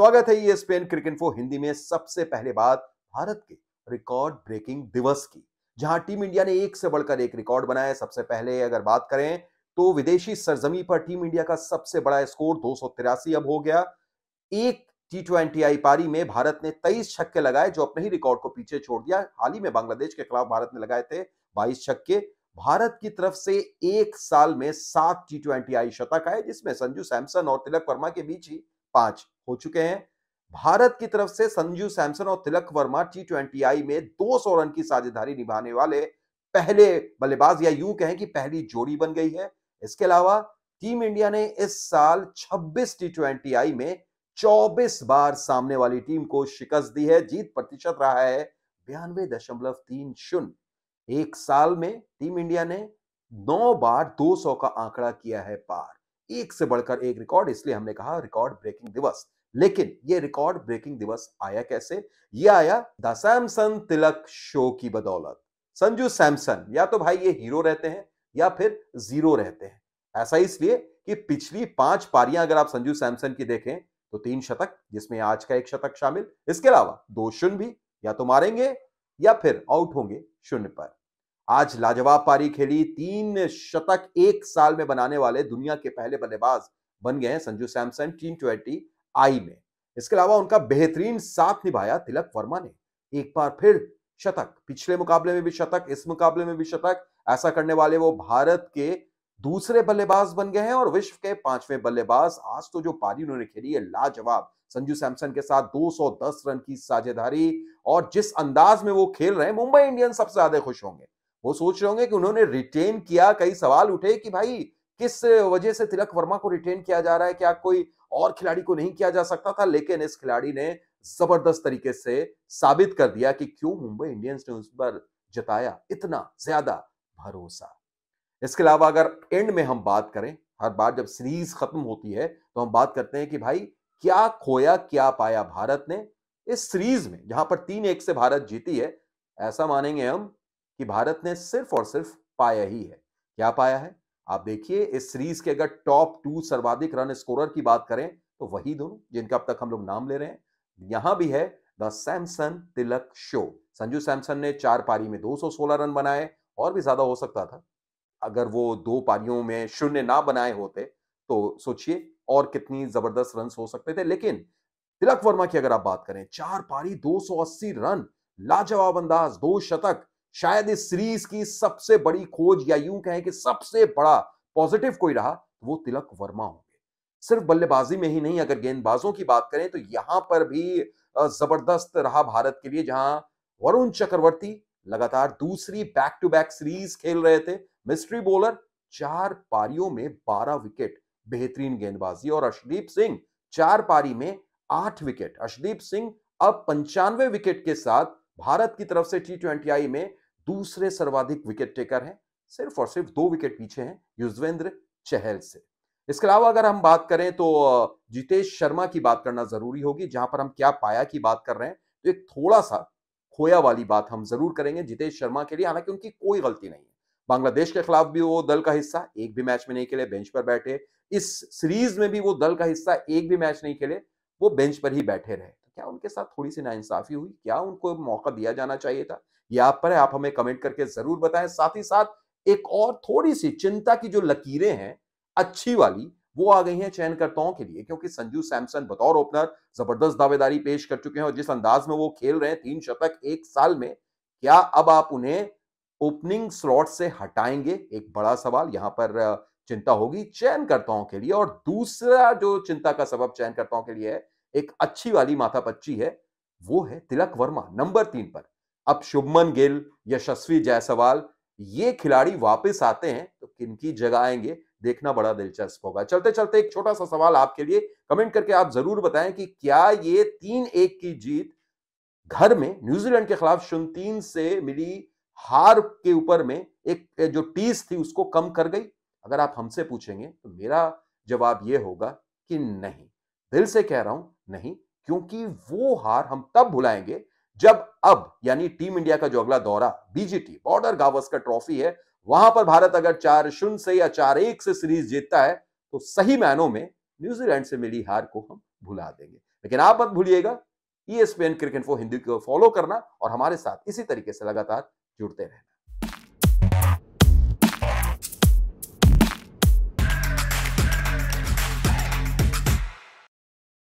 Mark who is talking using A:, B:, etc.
A: स्वागत है ये स्पेन क्रिकेट फो हिंदी में सबसे पहले बात भारत के रिकॉर्ड ब्रेकिंग दिवस की जहां टीम इंडिया ने एक से बढ़कर एक रिकॉर्ड बनाया सबसे पहले अगर बात करें तो विदेशी सरजमी पर टीम इंडिया का सबसे बड़ा स्कोर दो अब हो गया एक टी ट्वेंटी आई पारी में भारत ने 23 छक्के लगाए जो अपने ही रिकॉर्ड को पीछे छोड़ दिया हाल ही में बांग्लादेश के खिलाफ भारत ने लगाए थे 22 छक्के भारत की तरफ से एक साल में सात टी ट्वेंटी आई शतक आए जिसमें संजू सैमसन और तिलक वर्मा के बीच ही पांच हो चुके हैं भारत की तरफ से संजू सैमसन और Tilak Varma T twenty I में दो सौ रन की साझेदारी निभाने वाले पहले बल्लेबाज या यूं कहें कि पहली जोड़ी बन गई है इसके अलावा टीम इंडिया ने इस साल 26 टी ट्वेंटी आई में 24 बार सामने वाली टीम को शिकस्त दी है जीत प्रतिशत रहा है बयानवे दशमलव तीन शून्य एक साल में टीम इंडिया ने नौ बार 200 का आंकड़ा किया है पार एक से बढ़कर एक रिकॉर्ड इसलिए हमने कहा रिकॉर्ड ब्रेकिंग दिवस लेकिन ये रिकॉर्ड ब्रेकिंग दिवस आया कैसे ये आया द सैमसन तिलक शो की बदौलत संजू सैमसन या तो भाई ये हीरो रहते हैं या फिर जीरो रहते हैं ऐसा इसलिए कि पिछली पांच पारियां अगर आप संजू सैमसन की देखें तो तीन शतक जिसमें आज का एक शतक शामिल इसके अलावा दो शून्य भी या तो मारेंगे या फिर आउट होंगे शून्य पर आज लाजवाब पारी खेली तीन शतक एक साल में बनाने वाले दुनिया के पहले बल्लेबाज बन गए हैं Sanju Samson team twenty I में इसके अलावा उनका बेहतरीन साथ निभाया तिलक वर्मा ने एक बार फिर शतक पिछले मुकाबले में भी शतक इस मुकाबले में भी शतक ऐसा करने वाले वो भारत के दूसरे बल्लेबाज बन गए हैं और विश्व के पांचवें बल्लेबाज आज तो जो पारी उन्होंने खेली है लाजवाब संजू सैमसन के साथ 210 रन की साझेदारी और जिस अंदाज में वो खेल रहे हैं मुंबई इंडियंस सबसे ज्यादा खुश होंगे वो सोच रहे होंगे कि उन्होंने रिटेन किया कई सवाल उठे कि भाई किस वजह से तिलक वर्मा को रिटेन किया जा रहा है क्या कोई और खिलाड़ी को नहीं किया जा सकता था लेकिन इस खिलाड़ी ने जबरदस्त तरीके से साबित कर दिया कि क्यों मुंबई इंडियंस ने उस पर जताया इतना ज्यादा भरोसा इसके अलावा अगर एंड में हम बात करें हर बार जब सीरीज खत्म होती है तो हम बात करते हैं कि भाई क्या खोया क्या पाया भारत ने इस सीरीज में जहां पर तीन एक से भारत जीती है ऐसा मानेंगे हम कि भारत ने सिर्फ और सिर्फ पाया ही है क्या पाया है आप देखिए इस सीरीज के अगर टॉप टू सर्वाधिक रन स्कोरर की बात करें तो वही दोनों जिनका अब तक हम लोग नाम ले रहे हैं यहां भी है द सैमसन तिलक शो संजू सैमसन ने चार पारी में 216 रन बनाए और भी ज्यादा हो सकता था अगर वो दो पारियों में शून्य ना बनाए होते तो सोचिए और कितनी जबरदस्त रन हो सकते थे लेकिन तिलक वर्मा की अगर आप बात करें चार पारी 280 रन लाजवाब अंदाज दो शतक शायद इस सीरीज की सबसे बड़ी खोज या यूं कहें कि सबसे बड़ा पॉजिटिव कोई रहा तो वो तिलक वर्मा होंगे सिर्फ बल्लेबाजी में ही नहीं अगर गेंदबाजों की बात करें तो यहां पर भी जबरदस्त रहा भारत के लिए जहां वरुण चक्रवर्ती लगातार दूसरी बैक टू बैक सीरीज खेल रहे थे मिस्ट्री बॉलर चार पारियों में बारह विकेट बेहतरीन गेंदबाजी और अशदीप सिंह चार पारी में आठ विकेट अशदीप सिंह अब पंचानवे विकेट के साथ भारत की तरफ से टी ट्वेंटी आई में दूसरे सर्वाधिक विकेट टेकर हैं सिर्फ और सिर्फ दो विकेट पीछे हैं युजवेंद्र चहल से इसके अलावा अगर हम बात करें तो जितेश शर्मा की बात करना जरूरी होगी जहां पर हम क्या पाया की बात कर रहे हैं तो एक थोड़ा सा खोया वाली बात हम जरूर करेंगे जितेश शर्मा के लिए हालांकि उनकी कोई गलती नहीं है बांग्लादेश के खिलाफ भी वो दल का हिस्सा एक भी मैच में नहीं खेले बेंच पर बैठे इस सीरीज में भी वो दल का हिस्सा एक भी मैच नहीं खेले वो बेंच पर ही बैठे रहे क्या उनके साथ थोड़ी सी नाइंसाफी हुई क्या उनको मौका दिया जाना चाहिए था यह आप पर है आप हमें कमेंट करके जरूर बताएं साथ ही साथ एक और थोड़ी सी चिंता की जो लकीरें हैं अच्छी वाली वो आ गई हैं चयनकर्ताओं के लिए क्योंकि संजू सैमसन बतौर ओपनर जबरदस्त दावेदारी पेश कर चुके हैं और जिस अंदाज में वो खेल रहे हैं तीन शतक एक साल में क्या अब आप उन्हें ओपनिंग स्लॉट से हटाएंगे एक बड़ा सवाल यहां पर चिंता होगी चयनकर्ताओं के लिए और दूसरा जो चिंता का सबब चयनकर्ताओं के लिए है एक अच्छी वाली माथा पच्ची है वो है तिलक वर्मा नंबर तीन पर अब शुभमन गिल यशस्वी जायसवाल ये खिलाड़ी वापस आते हैं तो किन की जगह आएंगे देखना बड़ा दिलचस्प होगा चलते चलते एक छोटा सा सवाल आपके लिए कमेंट करके आप जरूर बताएं कि क्या ये तीन एक की जीत घर में न्यूजीलैंड के खिलाफ शुनतीन से मिली हार के ऊपर में एक जो टीस थी उसको कम कर गई अगर आप हमसे पूछेंगे तो मेरा जवाब यह होगा कि नहीं दिल से कह रहा हूं नहीं क्योंकि वो हार हम तब भुलाएंगे जब अब यानी टीम इंडिया का जो अगला दौरा बीजेटी बॉर्डर गावस्कर ट्रॉफी है वहां पर भारत अगर चार शून्य से या चार एक से सीरीज जीतता है तो सही मायनों में न्यूजीलैंड से मिली हार को हम भुला देंगे लेकिन आप मत भूलिएगा ईएसपीएन क्रिकेट फॉर हिंदी को फॉलो करना और हमारे साथ इसी तरीके से लगातार जुड़ते रहना